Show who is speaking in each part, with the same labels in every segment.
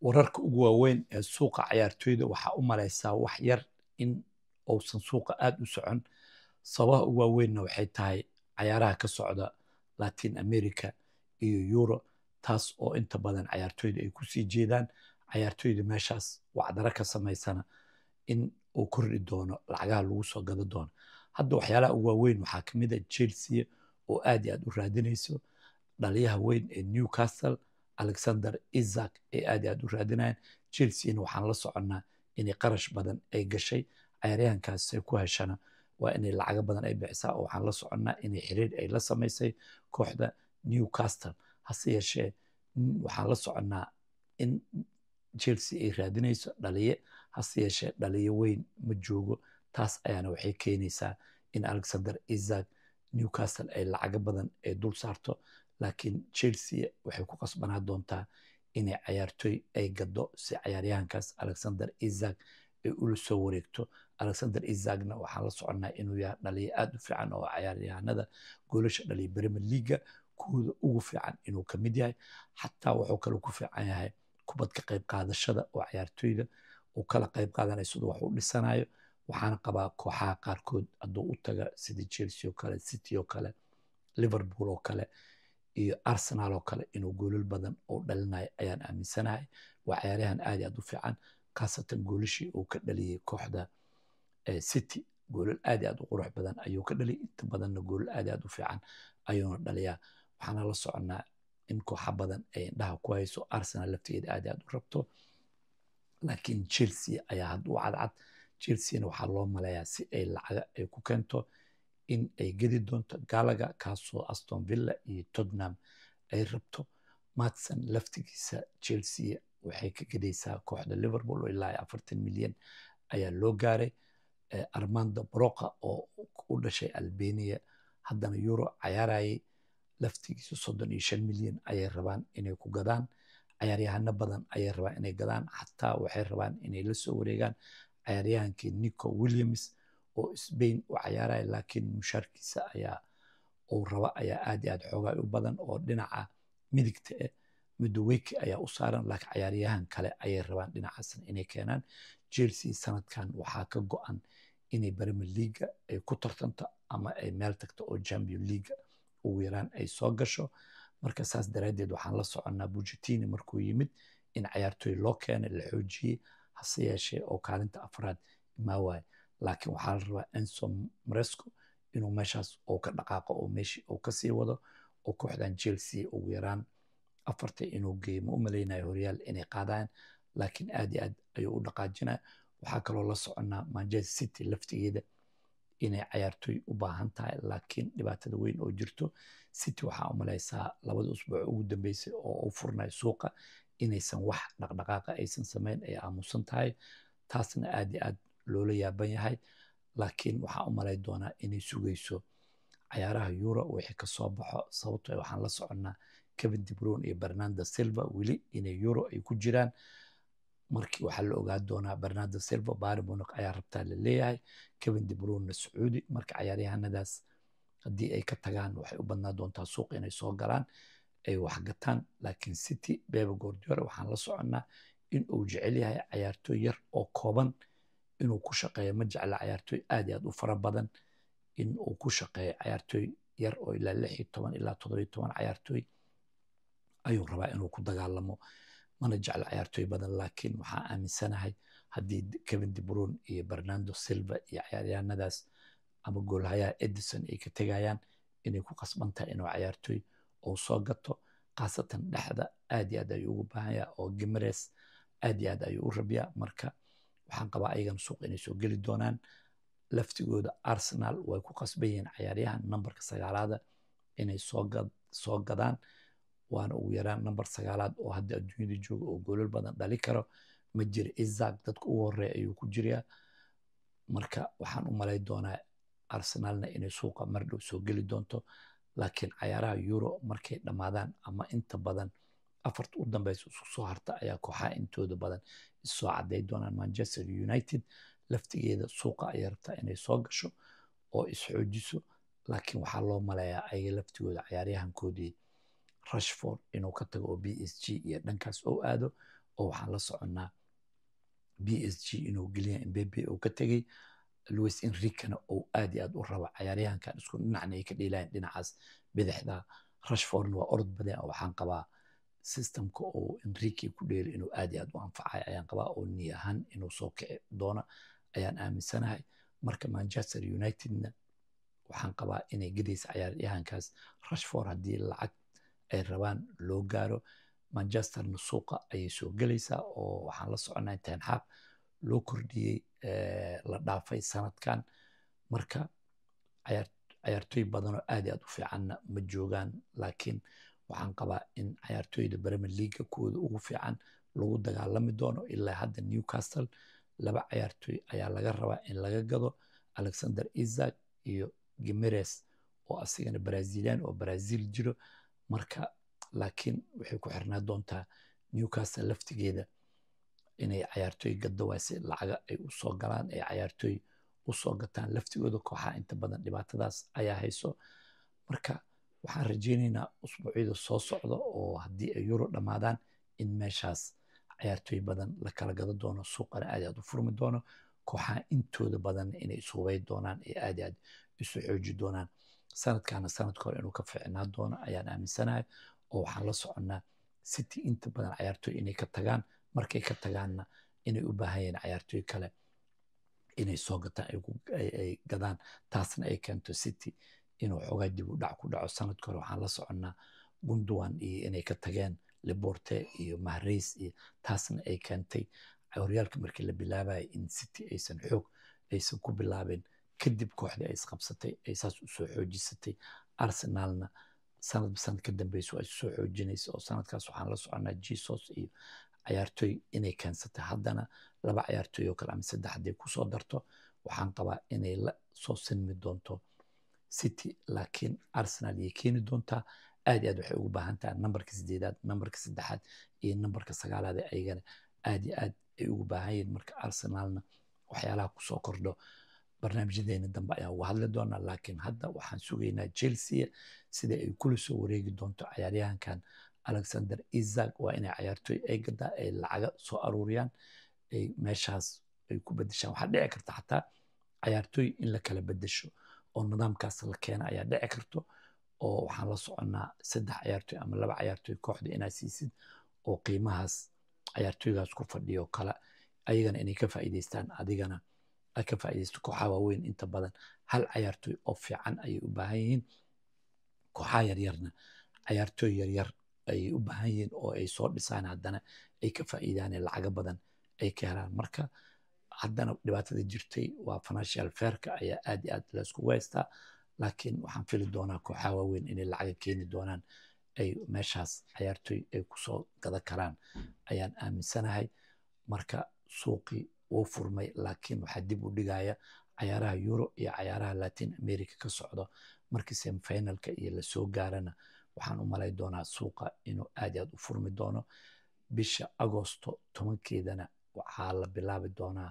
Speaker 1: wararka ugu waaweyn ee suuqa cayaartooyda waxaa u malaysaa wax yar in uusan suuqa aada u socon sababaha ugu waaweynna waxay tahay cayaaraha ka socda latin america iyo yurub taas oo inta badan cayaartooyda ay kusii jeedaan cayaartooyda meeshaas wacdaro ka samaysana in uu kordhi doono lacagaha lagu soo gado doono hadda waxyaalaha ugu waaweyn waxaa kamid a ah chelsea oo aad iyo aad u raadinayso dhaliyaha weyn ee newcastle alexander isak ee aad i aad u raadinayaan chelseana waxaan la soconnaa inay qarash badan ay gashay cayaaryahankaasay ku heshana waa inay lacago badan ay bixisaa oo waxaan la soconnaa inay xiriir ay la samaysay kooxda newcastle hase yeeshee waxaan la soconnaa in chelsea ay raadinayso dhaliye hase yeeshee dhaliye weyn ma joogo taas ayaana waxay keenaysaa in alexander isak newcastle ay lacago badan ay dul saarto laakiin chelsea waxay ku qasbanaa doontaa inay cayaartooy ay gado si cayaaryahankaas alexander isak ay ula soo wareegto alexander isakna waxaan la soconaa inuu yahay dhaliya aada u fiican oo cayaaryahanada goolasha dhaliya premier leaga kuwooda ugu fiican inuu ka mid yahay xataa wuxuu kale ku fiican yahay kubad qayb qaadashada oo cayaartooyda uu kala qayb qaadanayo siduu wax u dhisanayo waxaana qabaa kooxaha qaarkood hadduu u taga sidii chelsea oo kale city oo kale liverpool oo kale iyo arsenal oo kale inuu goolal badan oo dhalinayo ayaan aaminsanahay waa ciyaaryahan aad iyo aad u fiican khaasatan goolashii uu ka dhaliyey kooxda eh, city goolal aad iyo aad u qurux badan ayuu ka dhaliyay inta badanna goolal aad iyo aad u fiican ayuuna dhaliyaa waxaana la soconaa in kooxa badan ay indhaha ku hayso arsenal laftigeeda aad iyo aad u rabto laakiin chelsea ayaa hadda u cadcad chelseana waxaa loo maleeyaa si ay lacaga ay ku keento in ay gedi doonto galaga kaasoo aston villa iyo tottenham ay rabto matson laftigiisa chelsea waxay ka gedaysaa kooxda liverpool ilaa iyo afartan milyan ayaa loo gaaray eh, armando broka oo u dhashay albania haddana euro cayaarayay laftigiisa soddon iyo shan milyan ayay rabaan inay ku gadaan cayaaryahano badan ayay rabaan inay gadaan xataa waxay rabaan inay lasoo wareegaan cayaaryahankii nico williams oo sbain u cayaaraya laakiin mushaarkiisa ayaa uu raba ayaa aad iyo aad xoogaa u badan oo dhinaca midigta eh mudaweyki ayaa u saaran laakiin cayaaryahan kale ayay rabaan dhinacaasna inay keenaan chelsea sanadkan waxaa ka go-an inay premier liaga ay ku tartanta ama ay meel tagto oo champion leaga ugu yaraan ay soo gasho marka saas daraaddeed waxaan la soconnaa bujetini markuu yimid in cayaartooy loo keenay la xoojiyey hase yeeshee oo kaalinta afraad imaa laakin waxaa la rabaa enso maresco inuu meeshaas oo ka dhaqaaqo oo meeshii uu kasii wado oo kooxdan chelsea ugu yaraan afarta inuu geeyo ma u malaynayo horyaal inay qaadaan laakiin aad iyo aad ayuu u dhaqaajinaa waxaa kaloo la soconnaa manchester city laftigeeda inay cayaartooy u baahan tahay laakiin dhibaatada weyn oo jirto city waxaa u labada usbuuc ugu dambeysay oo u furnayo suuqa inaysan wax dhaqdhaqaaqa aysan sameyn ay aamusan tahay taasna aad iyo aad loola yaaban yahay laakiin waxaa u malay doonaa inay sugayso cayaaraha yura wixii kasoo baxo sababtoo ah waxaan la soconnaa kevin debron iyo bernardo silva weli inay yuro ay ku jiraan markii waxaa la ogaa doonaa bernardo silva bari munuk ayaa rabtaa la kevin debronna sacuudi marka cayaaryahanadaas haddii ay ka tagaan waxay u badnaa doontaa suuq inay soo galaan ay waxgataan laakiin city beba goordiore waxaan la soconnaa in uu jecel yahay cayaartooy yar oo kooban inuu ku shaqeeyo ma jecla cayaartooy aad iyo aad u fara badan in uu ku shaqeeyo cayaartooy yar oo ilaa lix iyo toban ilaa toddobiyo toban cayaartooy ayuu rabaa inuu ku dagaalamo mana jecla cayaartooy badan laakiin waxaa aaminsanahay haddii kevin debron iyo bernardo silva iyo cayaaryahanadaas ama goolhayaha edison ay ka tegayaan inay ku qasban tahay inuu cayaartooy uu soo gato khaasatan dhexda aad iyo aad ayuu ugu baahan oo gimares aad iyo aad ayuu u rabyaa marka waxaan qabaa ayagan suuq inay soo geli doonaan laftigooda arsenal way ku qasbayeen cayaaryahan numberka sagaalaada inay soo gadaan waana ugu yaraan number sagaalaad oo hadda adduunyada jooga oo goolal badan dhali karo ma jira isak dadka ugu horeeya ayuu ku jiriyaa marka waxaan u malay doonaa arsenaalna inay suuqa mardhow soo geli doonto laakiin cayaaraha euro markay dhammaadaan ama inta badan afarta u dambaysa isku harta ayaa kooxaha intooda badan issoo cadday doonaan manchester united laftigeeda suuqa ayay rabtaa inay soo gasho oo isxoojiso laakiin waxaa loo maleeyaa ayaga laftigooda cayaaryahankoodii rushford inuu ka tago oo b s g iyo dhankaas oo aado oo waxaan la soconnaa b s g inuu geliya mbebe uu ka tegey louis enrikana uu aad iyo aad u raba cayaaryahankan isku dhinacna ay ka dheelayan dhinacaas bidixda rushfordna waa orod badan oo waxaan qabaa systemka oo enrique ku dheeli inuu aad iyo aad u anfacay ayaan qabaa oo niy ahaan inuu soo kici doona ayaan aaminsanahay marka manchester unitedna waxaan qabaa inay gedaysa cayaaryahankaas rushford haddii lacag ay rabaan loo gaaro manchesterna suuqa ayay soo gelaysaa oo waxaan la soconaa tenxaab loo kordhiyey eh, la dhaafay sanadkan marka cayaartoy badanoo aad iyo aad u fiicanna ma joogaan laakiin waxaan qabaa in cayaartooyda bremer leaga kooda ugu fiican lagu dagaalami doono ilaa hadda newcastle laba cayaartooy ayaa laga rabaa in laga gado alexander isaak iyo gimeres oo asigana brazilian oo brazil jiro marka laakiin waxay ku xirnaa doontaa newcastle laftigeeda inay cayaartooy gadawaase lacaga ay usoo galaan ay cayaartooy usoo gataan laftigooda kooxaa inta badan dhibaatadaas ayaa hayso marka waxaan rajeyneynaa usbuucyada soo socda oo haddii ay yuro dhammaadaan in meeshaas cayaartooy badan la kala gado doono suuqana aad aad u furmi doono kooxaha intooda badan inay isubay doonaan ee aad aad isu xooji doonaan sanadkaana sanadka hore inuu ka fiicnaa doono ayaan aaminsanahay oo waxaan la soconaa city inta badan cayaartooy inay ka tagaan markay ka tagaanna inay u baahanyeen cayaartooy kale inay soo gataan ay gadaan taasna ay keento city inuu xoogaa dib u dhac ku dhaco sanadka hore waxaan la soconnaa gundogan iyo inay ka tageen liborte iyo mahrays iyo taasna ay keentay horyaalka markii la bilaabaya in city aysan xoog aysan ku bilaabeen kadib kooxdii ay isqabsatay ay saas usoo soo xoojisatay arsenalna sanadba sanad ka dambeyso ay soo xoojinaysa oo sanadkaas waxaan la soconnaa jesus iyo cayaartooy inay keensatay haddana laba cayaartooy oo kale ama saddex haddii kusoo darto waxaan qabaa inay la soo sinmi doonto city laakiin arsenal yay keeni doontaa aad iyo aad waxay ugu baahan tahay nambarka sideedaad nambarka saddexaad iyo nambarka sagaalaad ee ayagana aad iyo aad ay ugu baahan yihiin marka arsenalna waxyaalaha kusoo kordho barnaamijyadeena dambe ayaan uga hadli doonaa laakiin hadda waxaan sugaynaa chelsea sida ay kula soo wareegi doonto cayaaryahankan alexander isaac waa inay cayaartooy ay gadaa ay lacaga soo aruuriyaan ay meeshaas ay ku bedeshaan waxaa dhici karta xataa cayaartooy in la kala bedesho oo nidaamkaas la keena ayaa dhici karto oo waxaan la soconaa saddex cayaartooy ama laba cayaartooy kooxda inaa siisid oo qiimahaas cayaartooygaas ku fadhiyo kale ayagana inay ka faa'iidaystaan adigana ay ka faa'iidaysto kooxaha waaweyn inta badan hal cayaartooy oo fiican ayay u baahan yihiin kooxaha yaryarna cayaartooy yaryar ayay u baahan yihiin oo ay soo dhisaan haddana ay ka faa'iidaaneen lacago badan ay ka helaan marka haddana dhibaatada jirtay waa financial fairka ayaa aad i aad laysku haystaa laakiin waxaan fili doonaa kooxaa waaweyn inay lacaga keeni doonaan ay meeshaas cayaartoy ay kusoo gada karaan ayaan aaminsanahay marka suuqii wuu furmay laakiin waxaa dib u dhigaya cayaaraha euro iyo cayaaraha latin america ka socdo markii semifinalka iyo lasoo gaarana waxaan u malay doonaa suuqa inuu aad iyo aad u furmi doono bisha agosto tobankeedana waxaa la bilaabi doonaa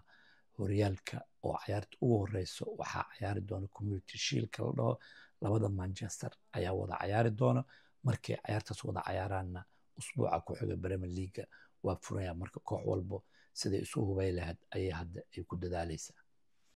Speaker 1: horyaalka oo cayaarta ugu horeyso waxaa cayaari doona community shiilka la dhaho labada manchester ayaa wada cayaari doona markay cayaartaas wada cayaaraanna usbuuca ku xiga bremer leaga waa furaya marka koox walbo siday isu hubay lahayd ayay hadda ay ku dadaaleysaa